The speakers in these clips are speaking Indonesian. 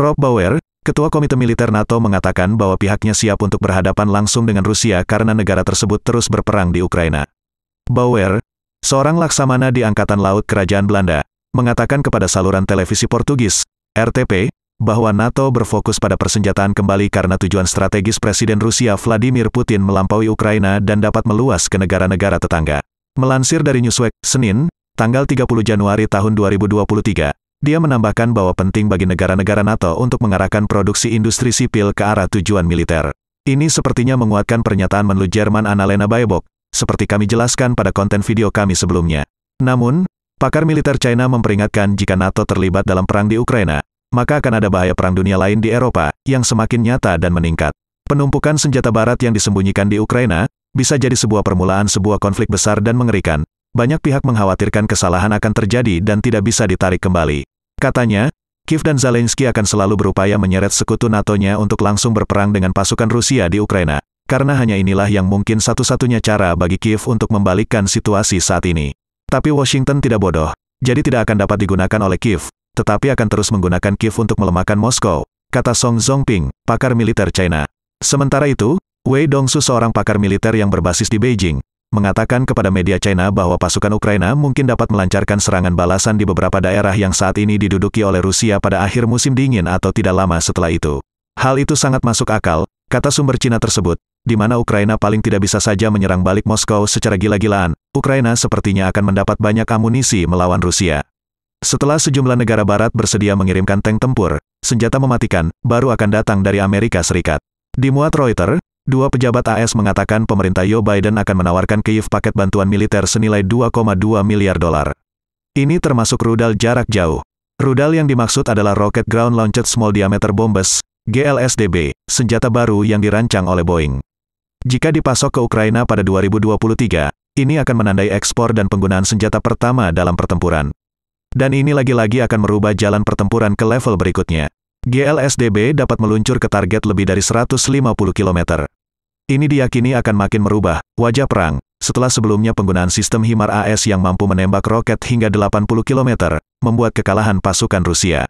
Rob Bauer, Ketua Komite Militer NATO mengatakan bahwa pihaknya siap untuk berhadapan langsung dengan Rusia karena negara tersebut terus berperang di Ukraina. Bauer, seorang laksamana di Angkatan Laut Kerajaan Belanda, mengatakan kepada saluran televisi Portugis, RTP, bahwa NATO berfokus pada persenjataan kembali karena tujuan strategis Presiden Rusia Vladimir Putin melampaui Ukraina dan dapat meluas ke negara-negara tetangga. Melansir dari Newsweek, Senin, tanggal 30 Januari tahun 2023, dia menambahkan bahwa penting bagi negara-negara NATO untuk mengarahkan produksi industri sipil ke arah tujuan militer. Ini sepertinya menguatkan pernyataan Menlu Jerman Annalena Baerbock, seperti kami jelaskan pada konten video kami sebelumnya. Namun, pakar militer China memperingatkan jika NATO terlibat dalam perang di Ukraina, maka akan ada bahaya perang dunia lain di Eropa yang semakin nyata dan meningkat. Penumpukan senjata barat yang disembunyikan di Ukraina bisa jadi sebuah permulaan sebuah konflik besar dan mengerikan. Banyak pihak mengkhawatirkan kesalahan akan terjadi dan tidak bisa ditarik kembali. Katanya, Kiev dan Zelensky akan selalu berupaya menyeret sekutu NATO-nya untuk langsung berperang dengan pasukan Rusia di Ukraina, karena hanya inilah yang mungkin satu-satunya cara bagi Kiev untuk membalikkan situasi saat ini. Tapi Washington tidak bodoh, jadi tidak akan dapat digunakan oleh Kiev, tetapi akan terus menggunakan Kiev untuk melemahkan Moskow, kata Song Zongping, pakar militer China. Sementara itu, Wei Dongsu seorang pakar militer yang berbasis di Beijing, mengatakan kepada media China bahwa pasukan Ukraina mungkin dapat melancarkan serangan balasan di beberapa daerah yang saat ini diduduki oleh Rusia pada akhir musim dingin atau tidak lama setelah itu. Hal itu sangat masuk akal, kata sumber Cina tersebut, di mana Ukraina paling tidak bisa saja menyerang balik Moskow secara gila-gilaan, Ukraina sepertinya akan mendapat banyak amunisi melawan Rusia. Setelah sejumlah negara barat bersedia mengirimkan tank tempur, senjata mematikan, baru akan datang dari Amerika Serikat. Dimuat Reuters, Dua pejabat AS mengatakan pemerintah Joe Biden akan menawarkan Kiev paket bantuan militer senilai 2,2 miliar dolar. Ini termasuk rudal jarak jauh. Rudal yang dimaksud adalah Rocket Ground Launched Small Diameter Bombes, GLSDB, senjata baru yang dirancang oleh Boeing. Jika dipasok ke Ukraina pada 2023, ini akan menandai ekspor dan penggunaan senjata pertama dalam pertempuran. Dan ini lagi-lagi akan merubah jalan pertempuran ke level berikutnya. GLSDB dapat meluncur ke target lebih dari 150 km. Ini diyakini akan makin merubah wajah perang, setelah sebelumnya penggunaan sistem HIMAR AS yang mampu menembak roket hingga 80 km, membuat kekalahan pasukan Rusia.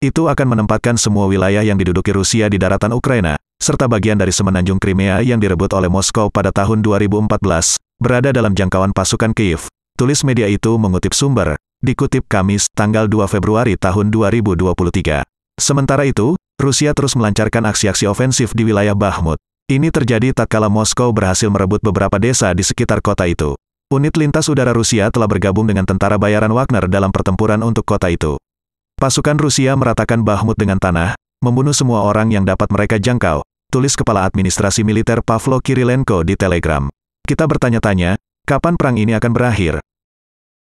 Itu akan menempatkan semua wilayah yang diduduki Rusia di daratan Ukraina, serta bagian dari semenanjung Crimea yang direbut oleh Moskow pada tahun 2014, berada dalam jangkauan pasukan Kiev. Tulis media itu mengutip sumber, dikutip Kamis, tanggal 2 Februari tahun 2023. Sementara itu, Rusia terus melancarkan aksi-aksi ofensif di wilayah Bakhmut, ini terjadi tatkala Moskow berhasil merebut beberapa desa di sekitar kota itu. Unit lintas udara Rusia telah bergabung dengan tentara bayaran Wagner dalam pertempuran untuk kota itu. Pasukan Rusia meratakan Bahmut dengan tanah, membunuh semua orang yang dapat mereka jangkau, tulis Kepala Administrasi Militer Pavlo Kirilenko di Telegram. Kita bertanya-tanya, kapan perang ini akan berakhir?